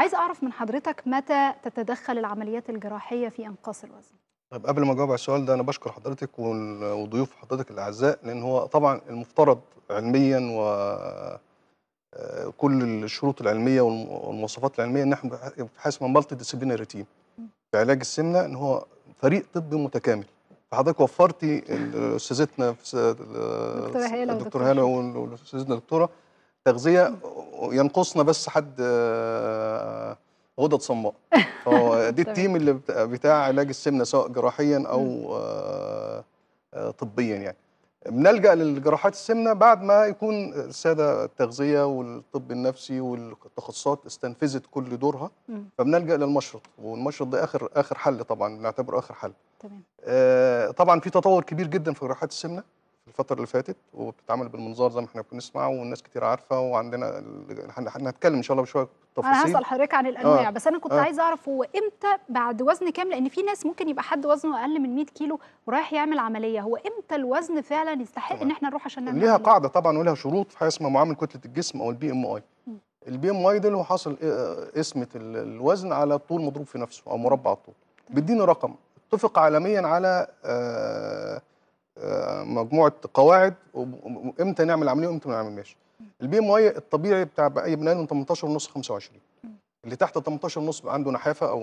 عايز أعرف من حضرتك متى تتدخل العمليات الجراحية في إنقاص الوزن؟ طيب قبل ما أجاوب على السؤال ده أنا بشكر حضرتك وضيوف حضرتك الأعزاء لأن هو طبعا المفترض علميا و آه، كل الشروط العلميه والمواصفات العلميه ان احنا بحاجه اسمها مالتي ديسيبلينري تيم في علاج السمنه ان هو فريق طبي متكامل فحضرتك وفرتي استاذتنا الدكتوره هاله والاستاذتنا هاله واستاذتنا الدكتوره تغذيه ينقصنا بس حد آه، غدد صماء فهو دي التيم اللي بتاع علاج السمنه سواء جراحيا او آه، آه، طبيا يعني بنلجا للجراحات السمنه بعد ما يكون الساده التغذيه والطب النفسي والتخصصات استنفذت كل دورها فبنلجا للمشرط والمشرط ده اخر اخر حل طبعا نعتبره اخر حل تمام آه طبعا في تطور كبير جدا في جراحات السمنه في الفتره اللي فاتت وبتتعمل بالمنظار زي ما احنا بنسمع والناس كتير عارفه وعندنا هنتكلم ان شاء الله بشويه تفاصيل انا هسال حضرتك عن الانواع آه. بس انا كنت آه. عايز اعرف هو امتى بعد وزن كام لان في ناس ممكن يبقى حد وزنه اقل من 100 كيلو ورايح يعمل عمليه هو امتى الوزن فعلا يستحق ان احنا نروح عشان نعمل ليها قاعده طبعا ولها شروط في حاجه اسمها معامل كتله الجسم او البي ام اي البي ام اي ده اللي هو حاصل قسمه آه، آه، الوزن على الطول مضروب في نفسه او مربع الطول بيديني رقم اتفق عالميا على آه مجموعه قواعد امتى نعمل عمليه وامتى ما نعملهاش البي ام واي الطبيعي بتاع اي بني ادم 18 ونص 25 اللي تحت 18 ونص عنده نحافه او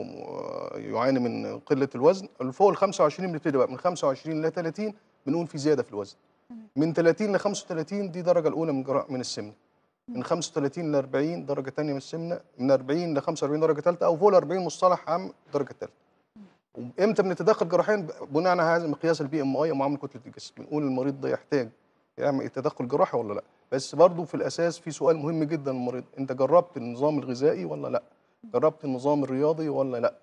يعاني من قله الوزن اللي فوق ال 25 بنبتدي بقى من 25 ل 30 بنقول في زياده في الوزن من 30 ل 35 دي درجه الاولى من من السمنه من 35 ل 40 درجه ثانيه من السمنه من 40 ل 45 درجه ثالثه او فوق ال 40 مصطلح عام درجه ثالثه امتى بنتدخل جراحيا بناء على هذا مقياس البي ام اي ومعامل كتله الجسم بنقول المريض ده يحتاج يعمل تدخل جراحي ولا لا بس برضه في الاساس في سؤال مهم جدا للمريض انت جربت النظام الغذائي ولا لا جربت النظام الرياضي ولا لا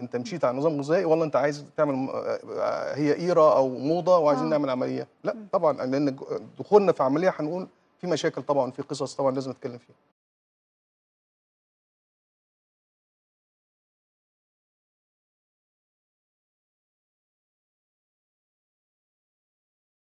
انت مشيت على نظام غذائي ولا انت عايز تعمل آه، هي ايره او موضه وعايزين آه. نعمل عمليه لا طبعا لان دخولنا في عمليه هنقول في مشاكل طبعا في قصص طبعا لازم نتكلم فيها